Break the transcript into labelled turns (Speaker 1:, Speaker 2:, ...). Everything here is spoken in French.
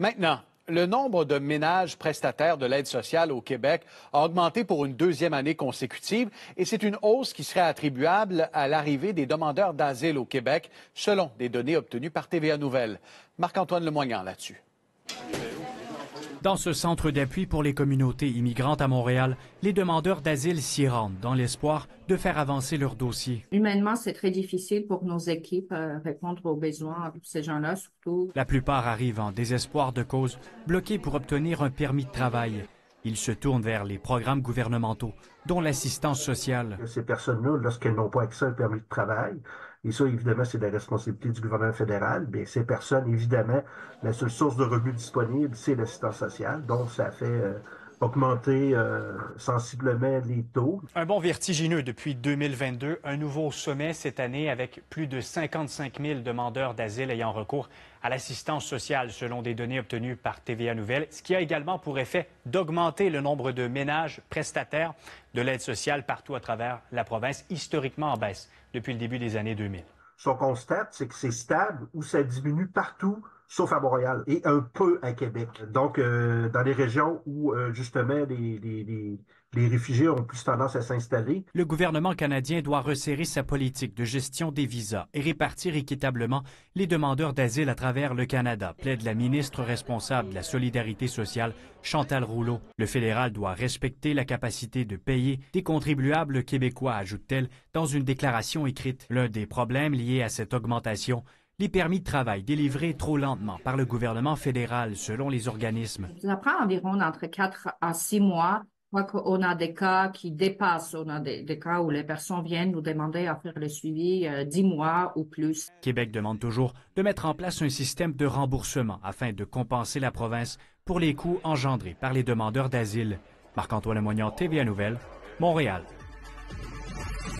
Speaker 1: Maintenant, le nombre de ménages prestataires de l'aide sociale au Québec a augmenté pour une deuxième année consécutive et c'est une hausse qui serait attribuable à l'arrivée des demandeurs d'asile au Québec, selon des données obtenues par TVA Nouvelles. Marc-Antoine Lemoignan là-dessus. Dans ce centre d'appui pour les communautés immigrantes à Montréal, les demandeurs d'asile s'y rendent dans l'espoir de faire avancer leur dossier.
Speaker 2: Humainement, c'est très difficile pour nos équipes de euh, répondre aux besoins de ces gens-là, surtout.
Speaker 1: La plupart arrivent en désespoir de cause, bloqués pour obtenir un permis de travail. Il se tourne vers les programmes gouvernementaux, dont l'assistance sociale.
Speaker 3: Ces personnes-là, lorsqu'elles n'ont pas accès à un permis de travail, et ça, évidemment, c'est la responsabilité du gouvernement fédéral, bien ces personnes, évidemment, la seule source de revenus disponible, c'est l'assistance sociale, donc ça fait... Euh, augmenter euh, sensiblement les taux.
Speaker 1: Un bon vertigineux depuis 2022, un nouveau sommet cette année avec plus de 55 000 demandeurs d'asile ayant recours à l'assistance sociale selon des données obtenues par TVA Nouvelle, ce qui a également pour effet d'augmenter le nombre de ménages prestataires de l'aide sociale partout à travers la province, historiquement en baisse depuis le début des années 2000.
Speaker 3: Ce qu'on constate, c'est que c'est stable ou ça diminue partout sauf à Montréal et un peu à Québec. Donc, euh, dans les régions où euh, justement les, les, réfugiés ont plus tendance à s'installer.
Speaker 1: Le gouvernement canadien doit resserrer sa politique de gestion des visas et répartir équitablement les demandeurs d'asile à travers le Canada, plaide la ministre responsable de la Solidarité sociale, Chantal Rouleau. Le fédéral doit respecter la capacité de payer des contribuables québécois, ajoute-t-elle dans une déclaration écrite. L'un des problèmes liés à cette augmentation les permis de travail délivrés trop lentement par le gouvernement fédéral, selon les organismes.
Speaker 2: Ça prend environ entre 4 à 6 mois. On a des cas qui dépassent. On a des, cas où les personnes viennent nous demander à faire le suivi euh, dix 10
Speaker 1: mois ou plus. Québec demande toujours de mettre en place un système de remboursement afin de compenser la province pour les coûts engendrés par les demandeurs d'asile. Marc-Antoine Moignan, TVA Nouvelle, Montréal.